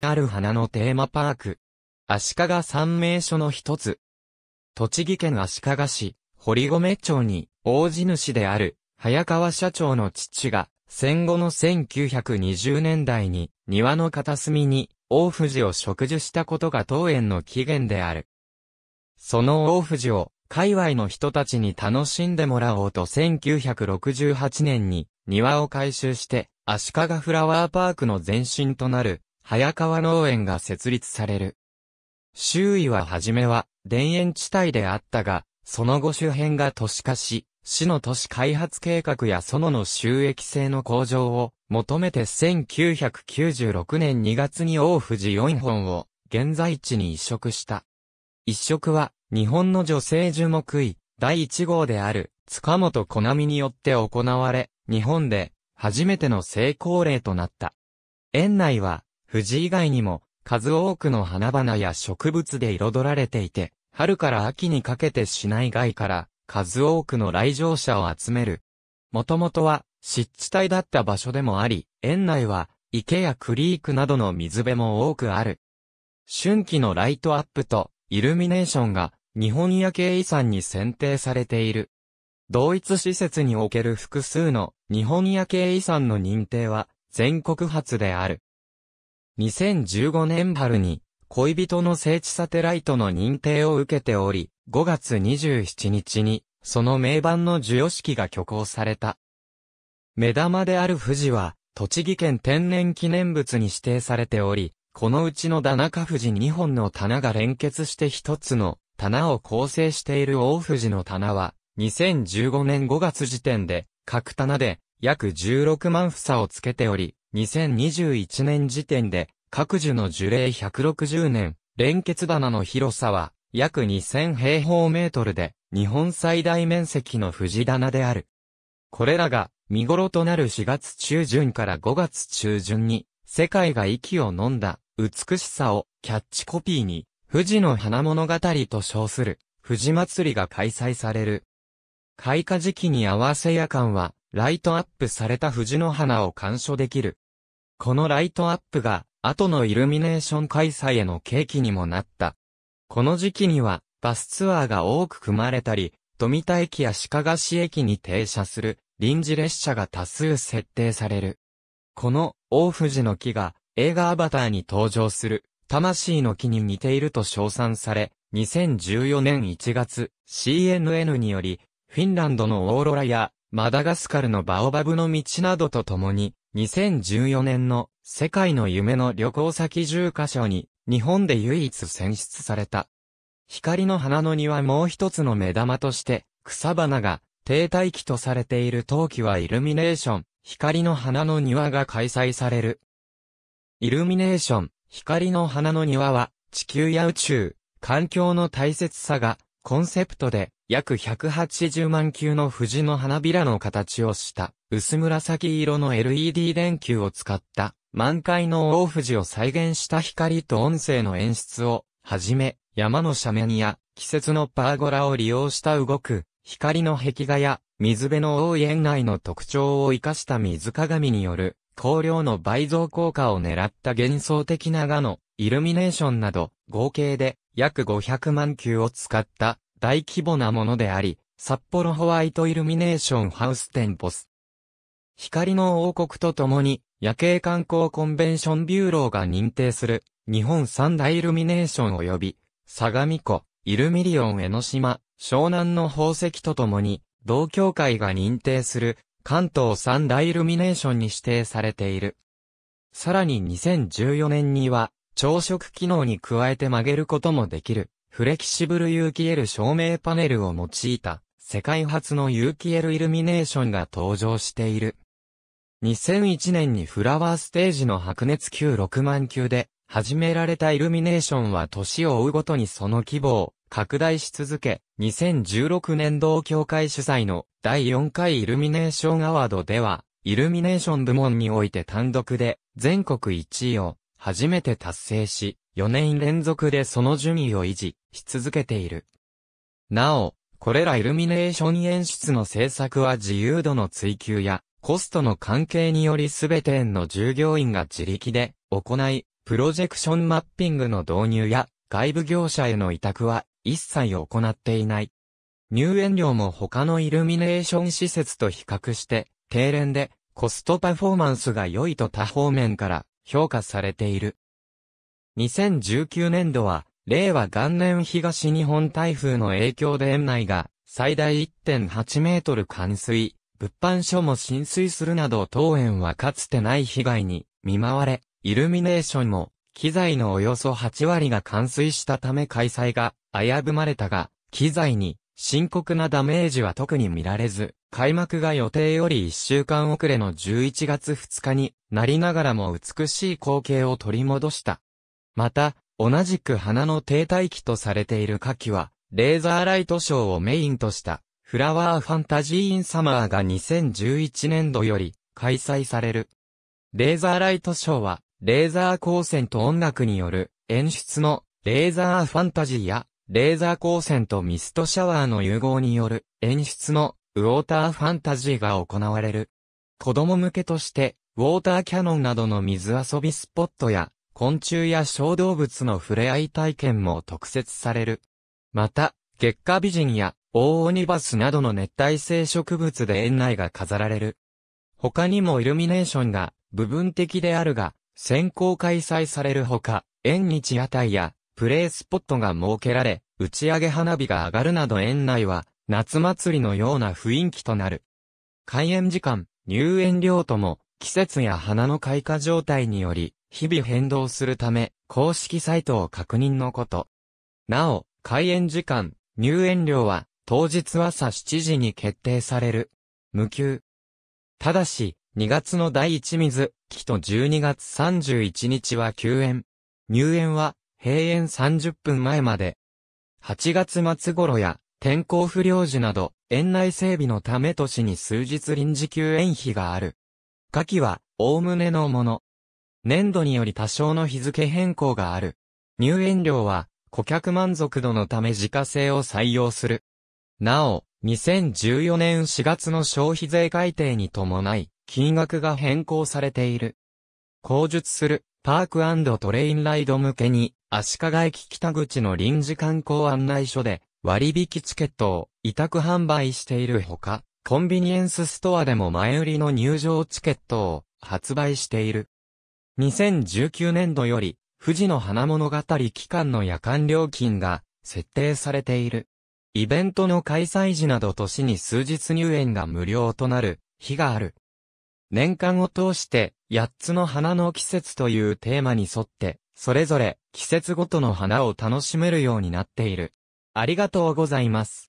ある花のテーマパーク。足利三名所の一つ。栃木県足利市、堀米町に、大地主である、早川社長の父が、戦後の1920年代に、庭の片隅に、大藤を植樹したことが当園の起源である。その大藤を、界隈の人たちに楽しんでもらおうと1968年に、庭を改修して、足利フラワーパークの前身となる、早川農園が設立される。周囲は初めは田園地帯であったが、その後周辺が都市化し、市の都市開発計画や園の収益性の向上を求めて1996年2月に大藤四本を現在地に移植した。移植は日本の女性樹木医第1号である塚本小波によって行われ、日本で初めての成功例となった。園内は富士以外にも、数多くの花々や植物で彩られていて、春から秋にかけて市内外から数多くの来場者を集める。もともとは湿地帯だった場所でもあり、園内は池やクリークなどの水辺も多くある。春季のライトアップとイルミネーションが日本夜景遺産に選定されている。同一施設における複数の日本夜景遺産の認定は全国初である。2015年春に恋人の聖地サテライトの認定を受けており、5月27日にその名盤の授与式が挙行された。目玉である富士は栃木県天然記念物に指定されており、このうちの田中富士2本の棚が連結して一つの棚を構成している大富士の棚は、2015年5月時点で、各棚で約16万房をつけており、2021年時点で、各樹の樹齢160年、連結花の広さは、約2000平方メートルで、日本最大面積の藤棚である。これらが、見頃となる4月中旬から5月中旬に、世界が息を飲んだ、美しさを、キャッチコピーに、富士の花物語と称する、富士祭りが開催される。開花時期に合わせ夜間は、ライトアップされた藤の花を鑑賞できる。このライトアップが、後のイルミネーション開催への契機にもなった。この時期には、バスツアーが多く組まれたり、富田駅や鹿ヶ市駅に停車する臨時列車が多数設定される。この大藤の木が映画アバターに登場する魂の木に似ていると称賛され、2014年1月 CNN によりフィンランドのオーロラやマダガスカルのバオバブの道などとともに、2014年の世界の夢の旅行先10カ所に、日本で唯一選出された。光の花の庭もう一つの目玉として、草花が停滞期とされている冬季はイルミネーション、光の花の庭が開催される。イルミネーション、光の花の庭は、地球や宇宙、環境の大切さが、コンセプトで、約180万球の藤の花びらの形をした薄紫色の LED 電球を使った満開の大藤を再現した光と音声の演出をはじめ山の斜面や季節のパーゴラを利用した動く光の壁画や水辺の多い園内の特徴を生かした水鏡による光量の倍増効果を狙った幻想的な画のイルミネーションなど合計で約500万球を使った大規模なものであり、札幌ホワイトイルミネーションハウス店ポス。光の王国とともに、夜景観光コンベンションビューローが認定する、日本三大イルミネーション及び、相模湖、イルミリオン江ノ島、湘南の宝石とともに、同協会が認定する、関東三大イルミネーションに指定されている。さらに2014年には、朝食機能に加えて曲げることもできる、フレキシブル有機 L 照明パネルを用いた世界初の有機 L イルミネーションが登場している。2001年にフラワーステージの白熱級6万球で始められたイルミネーションは年を追うごとにその規模を拡大し続け、2016年同協会主催の第4回イルミネーションアワードでは、イルミネーション部門において単独で全国1位を初めて達成し、4年連続でその順位を維持し続けている。なお、これらイルミネーション演出の制作は自由度の追求やコストの関係により全て園の従業員が自力で行い、プロジェクションマッピングの導入や外部業者への委託は一切行っていない。入園料も他のイルミネーション施設と比較して、低廉でコストパフォーマンスが良いと多方面から評価されている。2019年度は、令和元年東日本台風の影響で園内が最大1.8メートル冠水、物販所も浸水するなど当園はかつてない被害に見舞われ、イルミネーションも機材のおよそ8割が冠水したため開催が危ぶまれたが、機材に深刻なダメージは特に見られず、開幕が予定より1週間遅れの11月2日になりながらも美しい光景を取り戻した。また、同じく花の停滞期とされている夏季は、レーザーライトショーをメインとした、フラワーファンタジーインサマーが2011年度より開催される。レーザーライトショーは、レーザー光線と音楽による演出のレーザーファンタジーや、レーザー光線とミストシャワーの融合による演出のウォーターファンタジーが行われる。子供向けとして、ウォーターキャノンなどの水遊びスポットや、昆虫や小動物の触れ合い体験も特設される。また、月下美人やオオニバスなどの熱帯性植物で園内が飾られる。他にもイルミネーションが部分的であるが、先行開催されるほか、縁日屋台やプレイスポットが設けられ、打ち上げ花火が上がるなど園内は夏祭りのような雰囲気となる。開園時間、入園料とも季節や花の開花状態により日々変動するため、公式サイトを確認のこと。なお、開園時間、入園料は、当日朝7時に決定される。無休。ただし、2月の第一水、期と12月31日は休園。入園は、閉園30分前まで。8月末頃や、天候不良時など、園内整備のため都市に数日臨時休園費がある。夏季は、おおむねのもの。年度により多少の日付変更がある。入園料は、顧客満足度のため自家製を採用する。なお、2014年4月の消費税改定に伴い、金額が変更されている。口述する、パークトレインライド向けに、足利駅北口の臨時観光案内所で、割引チケットを委託販売しているほか、コンビニエンスストアでも前売りの入場チケットを発売している。2019年度より、富士の花物語期間の夜間料金が設定されている。イベントの開催時など年に数日入園が無料となる日がある。年間を通して8つの花の季節というテーマに沿って、それぞれ季節ごとの花を楽しめるようになっている。ありがとうございます。